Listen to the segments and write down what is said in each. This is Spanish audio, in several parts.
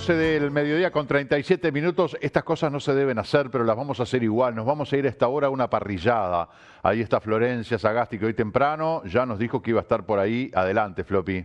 12 del mediodía con 37 minutos. Estas cosas no se deben hacer, pero las vamos a hacer igual. Nos vamos a ir a esta hora a una parrillada. Ahí está Florencia Sagasti, que hoy temprano ya nos dijo que iba a estar por ahí. Adelante, Floppy.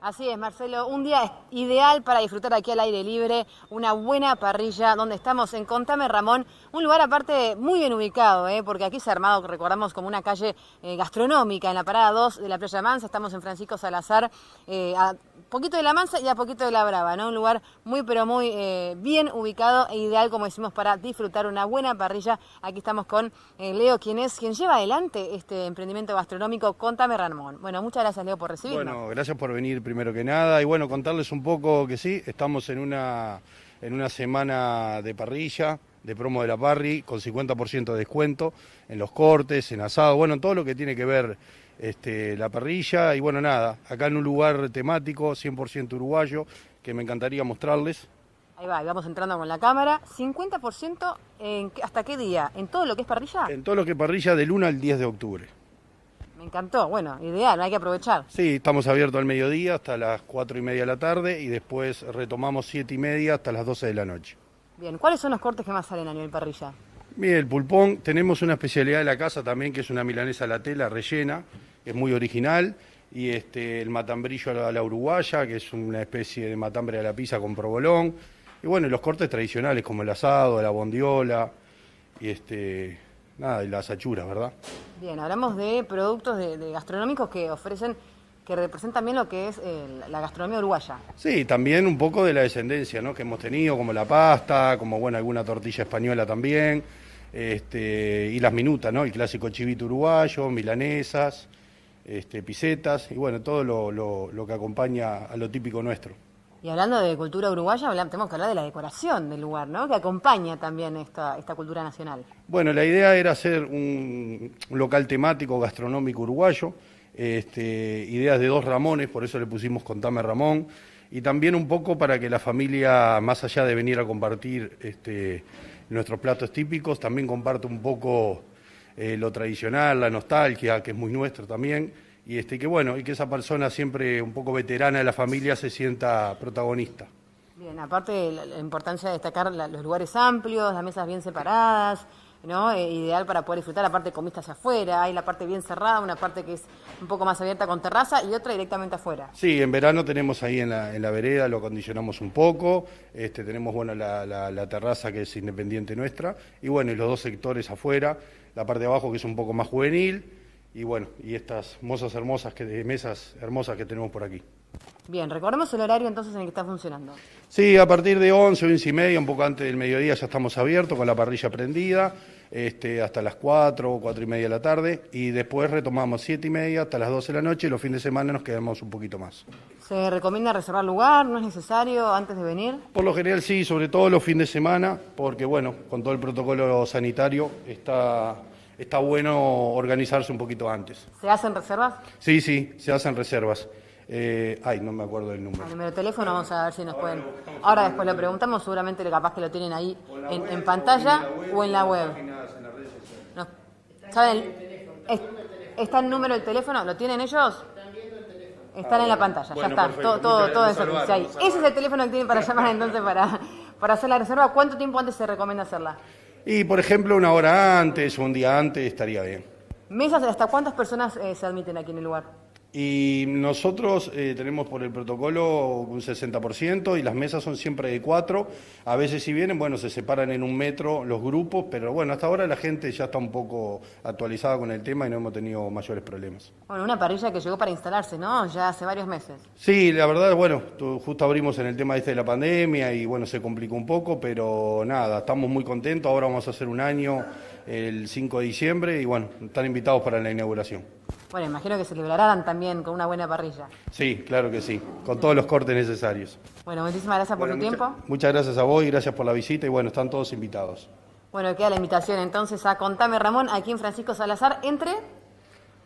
Así es, Marcelo, un día ideal para disfrutar aquí al aire libre, una buena parrilla donde estamos en Contame Ramón, un lugar aparte muy bien ubicado, ¿eh? porque aquí se ha armado, recordamos, como una calle eh, gastronómica en la parada 2 de la Playa Mansa, estamos en Francisco Salazar, eh, a poquito de la Mansa y a poquito de la Brava, ¿no? Un lugar muy pero muy eh, bien ubicado e ideal, como decimos, para disfrutar una buena parrilla. Aquí estamos con Leo, quien es quien lleva adelante este emprendimiento gastronómico Contame Ramón. Bueno, muchas gracias Leo por recibirnos. Bueno, gracias por venir primero que nada. Y bueno, contarles un poco que sí, estamos en una, en una semana de parrilla, de promo de la parry, con 50% de descuento en los cortes, en asado, bueno, en todo lo que tiene que ver este, la parrilla. Y bueno, nada, acá en un lugar temático, 100% uruguayo, que me encantaría mostrarles. Ahí va, vamos entrando con la cámara. ¿50% en, hasta qué día? ¿En todo lo que es parrilla? En todo lo que es parrilla del 1 al 10 de octubre. Me encantó, bueno, ideal, hay que aprovechar. Sí, estamos abiertos al mediodía hasta las 4 y media de la tarde y después retomamos 7 y media hasta las 12 de la noche. Bien, ¿cuáles son los cortes que más salen a nivel parrilla? Bien, el pulpón, tenemos una especialidad de la casa también que es una milanesa a la tela rellena, es muy original, y este, el matambrillo a la, a la uruguaya, que es una especie de matambre a la pizza con provolón, y bueno, los cortes tradicionales como el asado, la bondiola, y este, nada, y las achuras, ¿verdad? Bien, hablamos de productos de, gastronómicos que ofrecen que representan bien lo que es eh, la gastronomía uruguaya. Sí, también un poco de la descendencia ¿no? que hemos tenido, como la pasta, como bueno, alguna tortilla española también, este, y las minutas, ¿no? el clásico chivito uruguayo, milanesas, este, pisetas, y bueno, todo lo que acompaña a lo típico nuestro. Y hablando de cultura uruguaya, hablamos, tenemos que hablar de la decoración del lugar, ¿no? Que acompaña también esta, esta cultura nacional. Bueno, la idea era hacer un, local temático gastronómico uruguayo, este, ideas de dos Ramones, por eso le pusimos Contame Ramón, y también un poco para que la familia, más allá de venir a compartir este, nuestros platos típicos, también comparte un poco eh, lo tradicional, la nostalgia, que es muy nuestra también y este, que bueno, y que esa persona siempre un poco veterana de la familia se sienta protagonista. Bien, aparte la, importancia de destacar los lugares amplios, las mesas bien separadas, ¿no? Eh, ideal para poder disfrutar, la parte comista hacia afuera, hay la parte bien cerrada, una parte que es un poco más abierta con terraza y otra directamente afuera. Sí, en verano tenemos ahí en la, en la vereda, lo acondicionamos un poco, este, tenemos bueno la, la, la, terraza que es independiente nuestra, y bueno, y los dos sectores afuera, la parte de abajo que es un poco más juvenil, y bueno, y estas mozas hermosas, que, mesas hermosas que tenemos por aquí. Bien, recordemos el horario entonces en el que está funcionando. Sí, a partir de 11, 11 y media, un poco antes del mediodía ya estamos abiertos con la parrilla prendida, este, hasta las 4, 4 y media de la tarde, y después retomamos 7 y media hasta las 12 de la noche y los fines de semana nos quedamos un poquito más. ¿Se recomienda reservar lugar? ¿No es necesario antes de venir? Por lo general sí, sobre todo los fines de semana, porque bueno, con todo el protocolo sanitario está está bueno organizarse un poquito antes. ¿Se hacen reservas? Sí, sí, se hacen reservas. Eh, ay, no me acuerdo del número. El número de teléfono, vamos a ver si nos pueden. Ahora después lo preguntamos, seguramente capaz que lo tienen ahí en, pantalla o en la web. ¿Saben? ¿Está el número del teléfono? ¿Lo tienen ellos? Están en la pantalla, ya está, todo, todo, todo eso que Ese es el teléfono que tienen para llamar entonces para, para hacer la reserva. ¿Cuánto tiempo antes se recomienda hacerla? Y, por ejemplo, una hora antes o un día antes estaría bien. ¿Mesas hasta cuántas personas eh, se admiten aquí en el lugar? Y nosotros eh, tenemos por el protocolo un 60% y las mesas son siempre de cuatro. A veces si vienen, bueno, se separan en un metro los grupos, pero bueno, hasta ahora la gente ya está un poco actualizada con el tema y no hemos tenido mayores problemas. Bueno, una parrilla que llegó para instalarse, ¿no? Ya hace varios meses. Sí, la verdad, bueno, justo abrimos en el tema este de la pandemia y bueno, se complicó un poco, pero nada, estamos muy contentos. Ahora vamos a hacer un año el 5 de diciembre y bueno, están invitados para la inauguración. Bueno, imagino que celebrarán también con una buena parrilla. Sí, claro que sí, con todos los cortes necesarios. Bueno, muchísimas gracias por tu tiempo. Muchas gracias a vos y gracias por la visita y bueno, están todos invitados. Bueno, queda la invitación entonces a Contame Ramón aquí en Francisco Salazar entre,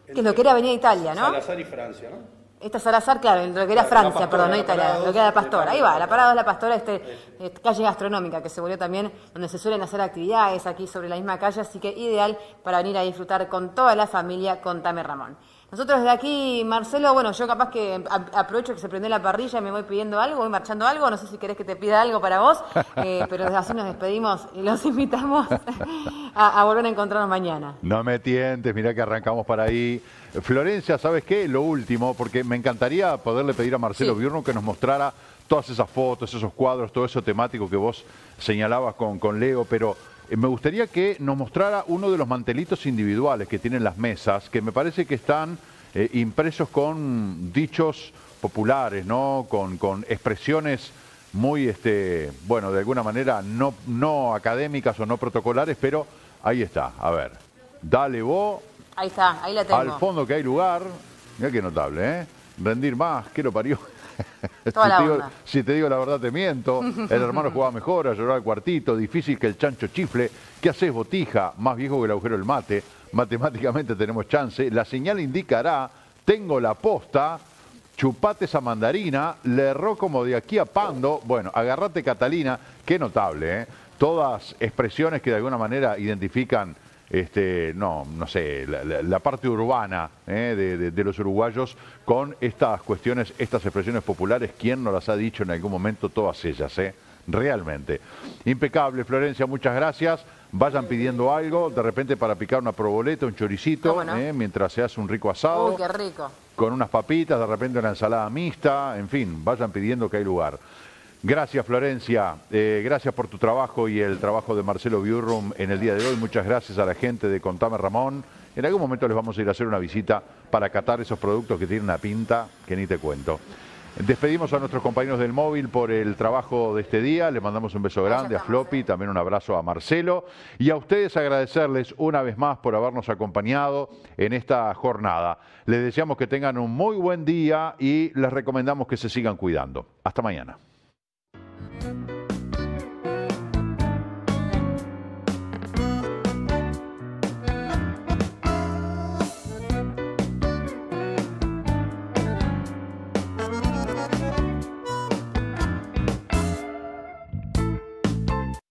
que es lo que era venir a Italia, ¿no? Salazar y Francia, ¿no? Esta es Salazar, claro, lo que era Francia, perdón, no Italia, lo que era la Pastora. Ahí va, la Parada es la Pastora, este, este, calle gastronómica que se volvió también, donde se suelen hacer actividades aquí sobre la misma calle, así que ideal para venir a disfrutar con toda la familia con Tame Ramón. Nosotros desde aquí, Marcelo, bueno, yo capaz que aprovecho que se prende la parrilla y me voy pidiendo algo, voy marchando algo, no sé si querés que te pida algo para vos, eh, pero desde así nos despedimos y los invitamos a, volver a encontrarnos mañana. No me tientes, mirá que arrancamos para ahí. Florencia, ¿sabes qué? Lo último, porque me encantaría poderle pedir a Marcelo sí. que nos mostrara todas esas fotos, esos cuadros, todo eso temático que vos señalabas con, con Leo, pero eh, me gustaría que nos mostrara uno de los mantelitos individuales que tienen las mesas, que me parece que están eh, impresos con dichos populares, ¿no? Con, expresiones muy, este, bueno, de alguna manera no, no académicas o no protocolares, pero ahí está, a ver. Dale vos. Al fondo que hay lugar. Mira qué notable, ¿eh? Rendir más, que lo parió. si, te digo, la verdad, te miento. El hermano jugaba mejor, a llorar al cuartito, difícil que el chancho chifle. ¿Qué haces, botija? Más viejo que el agujero del mate. Matemáticamente tenemos chance. La señal indicará, tengo la posta, chupate esa mandarina, le erró como de aquí a Pando. Bueno, agarrate Catalina, qué notable, ¿eh? Todas expresiones que de alguna manera identifican este, no, no sé, la, parte urbana eh, de, los uruguayos con estas cuestiones, estas expresiones populares, ¿quién no las ha dicho en algún momento todas ellas? Eh? Realmente. Impecable, Florencia, muchas gracias. Vayan pidiendo algo, de repente para picar una proboleta, un choricito, eh, mientras se hace un rico asado. rico. Con unas papitas, de repente una ensalada mixta, en fin, vayan pidiendo que hay lugar. Gracias Florencia, eh, gracias por tu trabajo y el trabajo de Marcelo Biurrum en el día de hoy. Muchas gracias a la gente de Contame Ramón. En algún momento les vamos a ir a hacer una visita para catar esos productos que tienen una pinta que ni te cuento. Despedimos a nuestros compañeros del móvil por el trabajo de este día. Les mandamos un beso grande a Floppy, ¿eh? también un abrazo a Marcelo. Y a ustedes agradecerles una vez más por habernos acompañado en esta jornada. Les deseamos que tengan un muy buen día y les recomendamos que se sigan cuidando. Hasta mañana.